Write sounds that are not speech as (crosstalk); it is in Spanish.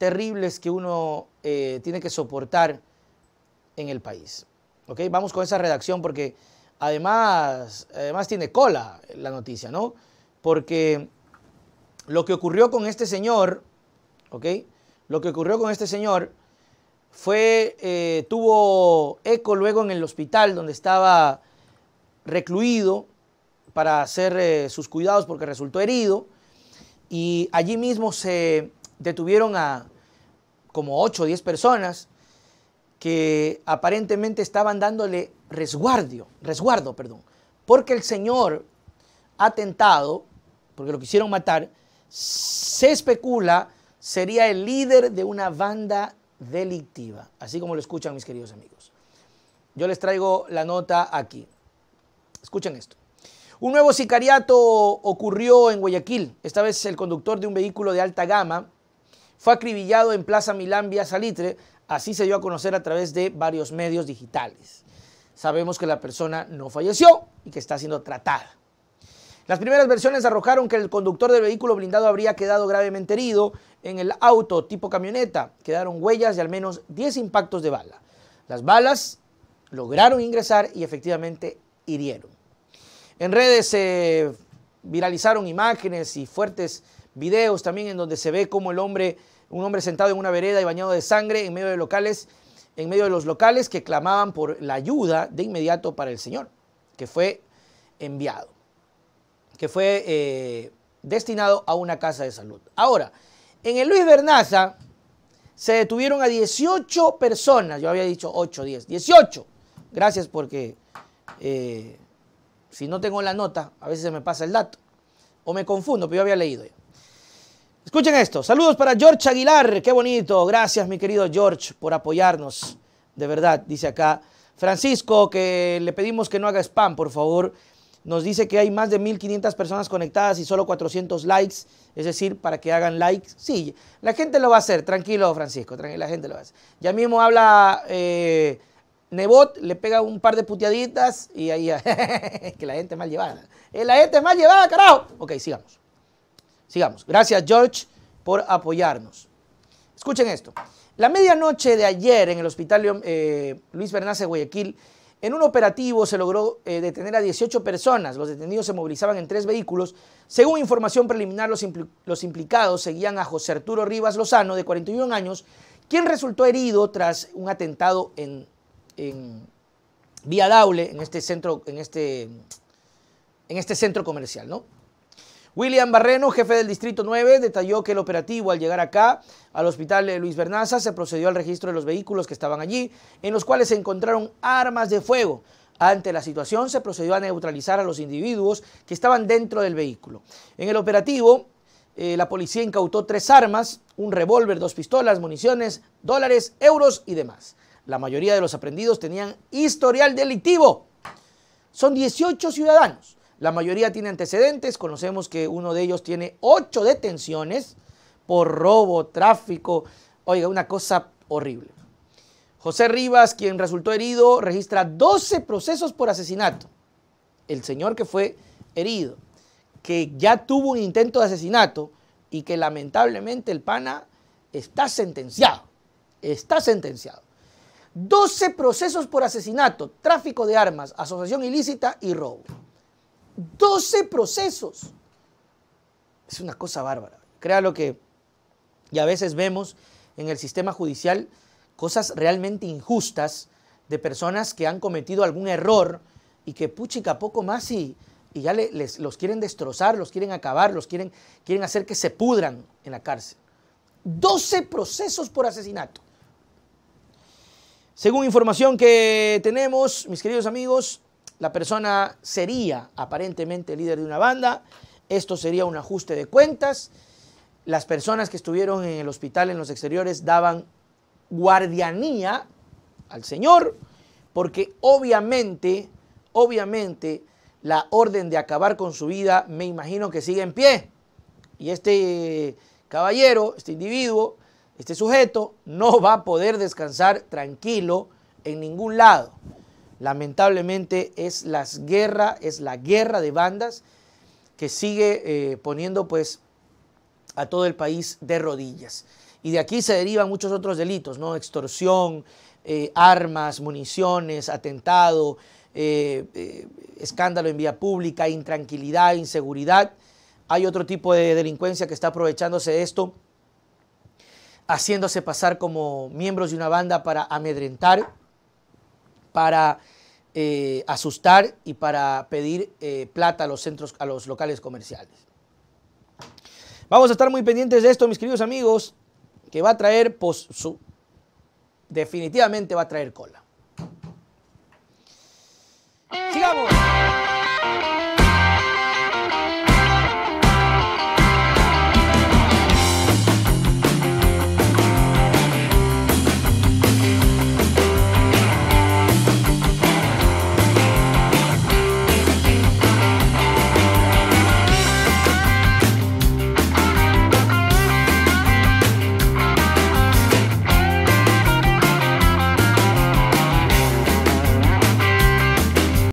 terribles que uno eh, tiene que soportar en el país. ¿Ok? Vamos con esa redacción porque además, además tiene cola la noticia, ¿no? Porque lo que ocurrió con este señor, ¿ok? Lo que ocurrió con este señor fue, eh, tuvo eco luego en el hospital donde estaba recluido para hacer eh, sus cuidados porque resultó herido y allí mismo se detuvieron a como 8 o 10 personas que aparentemente estaban dándole resguardo, resguardo, perdón, porque el señor atentado, porque lo quisieron matar, se especula sería el líder de una banda delictiva, así como lo escuchan mis queridos amigos. Yo les traigo la nota aquí. Escuchen esto. Un nuevo sicariato ocurrió en Guayaquil. Esta vez el conductor de un vehículo de alta gama fue acribillado en Plaza Milán vía Salitre, así se dio a conocer a través de varios medios digitales. Sabemos que la persona no falleció y que está siendo tratada. Las primeras versiones arrojaron que el conductor del vehículo blindado habría quedado gravemente herido en el auto tipo camioneta. Quedaron huellas de al menos 10 impactos de bala. Las balas lograron ingresar y efectivamente hirieron. En redes se viralizaron imágenes y fuertes videos también en donde se ve como el hombre, un hombre sentado en una vereda y bañado de sangre en medio de locales, en medio de los locales que clamaban por la ayuda de inmediato para el Señor, que fue enviado, que fue eh, destinado a una casa de salud. Ahora, en el Luis Bernaza se detuvieron a 18 personas, yo había dicho 8, 10, 18. Gracias porque eh, si no tengo la nota, a veces se me pasa el dato. O me confundo, pero yo había leído Escuchen esto. Saludos para George Aguilar. Qué bonito. Gracias, mi querido George, por apoyarnos. De verdad, dice acá. Francisco, que le pedimos que no haga spam, por favor. Nos dice que hay más de 1.500 personas conectadas y solo 400 likes. Es decir, para que hagan likes. Sí, la gente lo va a hacer. Tranquilo, Francisco. Tranquilo, la gente lo va a hacer. Ya mismo habla eh, Nebot, le pega un par de puteaditas y ahí... (laughs) que la gente es mal llevada. Eh, la gente es mal llevada, carajo. Ok, sigamos. Sigamos. Gracias, George, por apoyarnos. Escuchen esto. La medianoche de ayer en el Hospital eh, Luis Bernas de Guayaquil, en un operativo se logró eh, detener a 18 personas. Los detenidos se movilizaban en tres vehículos. Según información preliminar, los, implicados seguían a José Arturo Rivas Lozano, de 41 años, quien resultó herido tras un atentado en, en Vía Daule, en este centro, en este, en este centro comercial, ¿no? William Barreno, jefe del Distrito 9, detalló que el operativo al llegar acá al Hospital Luis Bernaza se procedió al registro de los vehículos que estaban allí, en los cuales se encontraron armas de fuego. Ante la situación se procedió a neutralizar a los individuos que estaban dentro del vehículo. En el operativo, eh, la policía incautó tres armas, un revólver, dos pistolas, municiones, dólares, euros y demás. La mayoría de los aprendidos tenían historial delictivo. Son 18 ciudadanos la mayoría tiene antecedentes, conocemos que uno de ellos tiene ocho detenciones por robo, tráfico, oiga, una cosa horrible. José Rivas, quien resultó herido, registra 12 procesos por asesinato. El señor que fue herido, que ya tuvo un intento de asesinato y que lamentablemente el pana está sentenciado. Está sentenciado. 12 procesos por asesinato, tráfico de armas, asociación ilícita y robo. 12 procesos. Es una cosa bárbara. Crea lo que y a veces vemos en el sistema judicial cosas realmente injustas de personas que han cometido algún error y que puchica poco más y, ya los quieren destrozar, los quieren acabar, los quieren, quieren hacer que se pudran en la cárcel. 12 procesos por asesinato. Según información que tenemos, mis queridos amigos, la persona sería aparentemente líder de una banda, esto sería un ajuste de cuentas, las personas que estuvieron en el hospital en los exteriores daban guardianía al Señor, porque obviamente, obviamente, la orden de acabar con su vida me imagino que sigue en pie. Y este caballero, este individuo, este sujeto, no va a poder descansar tranquilo en ningún lado lamentablemente es, las guerra, es la guerra de bandas que sigue eh, poniendo pues a todo el país de rodillas. Y de aquí se derivan muchos otros delitos, ¿no? Extorsión, eh, armas, municiones, atentado, eh, escándalo en vía pública, intranquilidad, inseguridad. Hay otro tipo de delincuencia que está aprovechándose de esto, haciéndose pasar como miembros de una banda para amedrentar para eh, asustar y para pedir eh, plata a los centros, a los locales comerciales. Vamos a estar muy pendientes de esto, mis queridos amigos, que va a traer, pues, su, definitivamente va a traer cola.